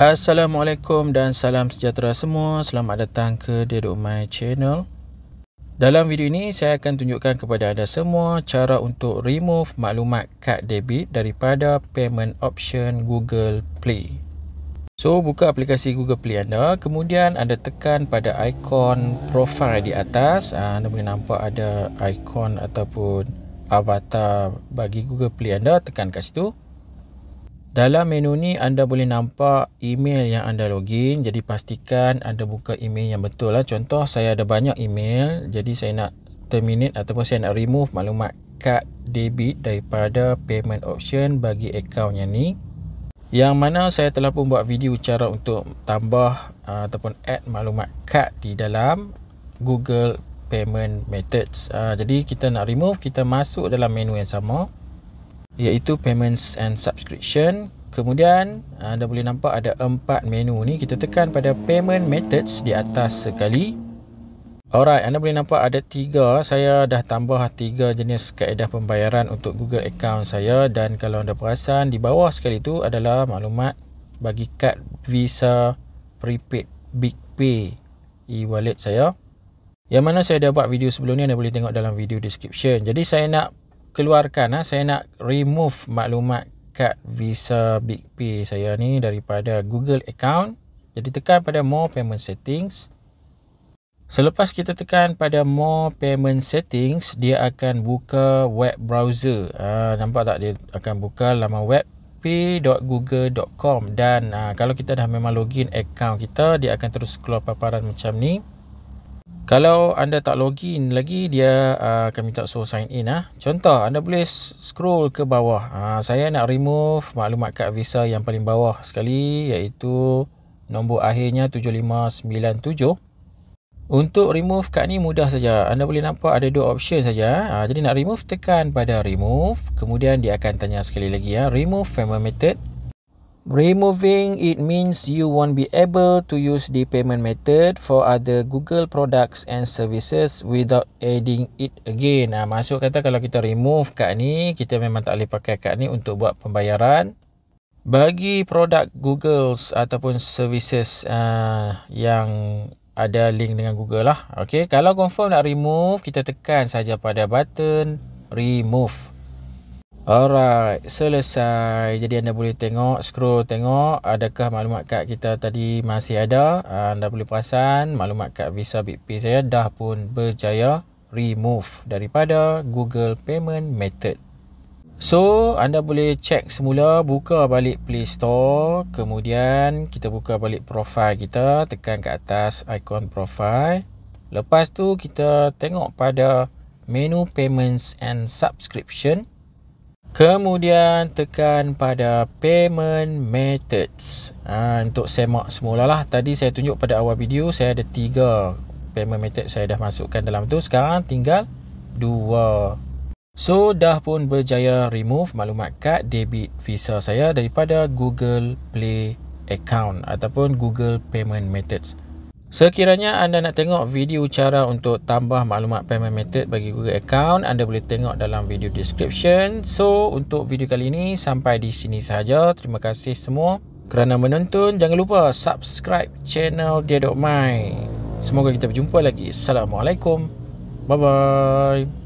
Assalamualaikum dan salam sejahtera semua. Selamat datang ke Dedok My Channel. Dalam video ini, saya akan tunjukkan kepada anda semua cara untuk remove maklumat kad debit daripada payment option Google Play. So, buka aplikasi Google Play anda. Kemudian, anda tekan pada ikon profile di atas. Ah, anda boleh nampak ada ikon ataupun avatar bagi Google Play anda. Tekan kat situ. Dalam menu ni anda boleh nampak email yang anda login jadi pastikan anda buka email yang betul lah. Contoh saya ada banyak email jadi saya nak terminate ataupun saya nak remove maklumat kad debit daripada payment option bagi akaun yang ni. Yang mana saya telah pun buat video cara untuk tambah uh, ataupun add maklumat kad di dalam Google payment methods. Uh, jadi kita nak remove kita masuk dalam menu yang sama iaitu payments and subscription kemudian ah, anda boleh nampak ada empat menu ni kita tekan pada payment methods di atas sekali Alright, anda boleh nampak ada tiga. Saya dah tambah tiga jenis kaedah pembayaran untuk Google account saya dan kalau anda perasan di bawah sekali itu adalah maklumat bagi kad Visa Prepaid Big Pay e-wallet saya. Yang mana saya dah buat video sebelum ni anda boleh tengok dalam video description. Jadi saya nak keluarkan ah saya nak remove maklumat kad Visa Big Pay saya ni daripada Google account. Jadi tekan pada more payment settings. Selepas kita tekan pada more payment settings, dia akan buka web browser. Ah nampak tak dia akan buka laman web pay.google.com dan aa, ah, kalau kita dah memang login account kita, dia akan terus keluar paparan macam ni kalau anda tak login lagi dia uh, akan minta suruh sign in ah. Contoh anda boleh scroll ke bawah. Uh, saya nak remove maklumat kad Visa yang paling bawah sekali iaitu nombor akhirnya 7597. Untuk remove kad ni mudah saja. Anda boleh nampak ada dua option saja. Uh, jadi nak remove tekan pada remove, kemudian dia akan tanya sekali lagi ya, remove family method. Removing it means you won't be able to use the payment method for other Google products and services without adding it again. Ah, maksud kata kalau kita remove kad ni, kita memang tak boleh pakai kad ni untuk buat pembayaran. Bagi produk Google ataupun services uh, yang ada link dengan Google lah. Okay, kalau confirm nak remove, kita tekan saja pada button remove. Alright, selesai. Jadi anda boleh tengok, scroll tengok adakah maklumat kad kita tadi masih ada. Ah, anda boleh perasan maklumat kad Visa BigPay saya dah pun berjaya remove daripada Google Payment Method. So, anda boleh cek semula, buka balik Play Store. Kemudian, kita buka balik profil kita. Tekan ke atas ikon profil. Lepas tu, kita tengok pada menu Payments and Subscription. Kemudian tekan pada payment methods. Ha, untuk semak semula lah. Tadi saya tunjuk pada awal video saya ada tiga payment method saya dah masukkan dalam tu. Sekarang tinggal dua. So dah pun berjaya remove maklumat kad debit visa saya daripada Google Play account ataupun Google payment methods. Sekiranya anda nak tengok video cara untuk tambah maklumat payment method bagi Google account, anda boleh tengok dalam video description. So, untuk video kali ini sampai di sini sahaja. Terima kasih semua kerana menonton. Jangan lupa subscribe channel Mai. Semoga kita berjumpa lagi. Assalamualaikum. Bye-bye.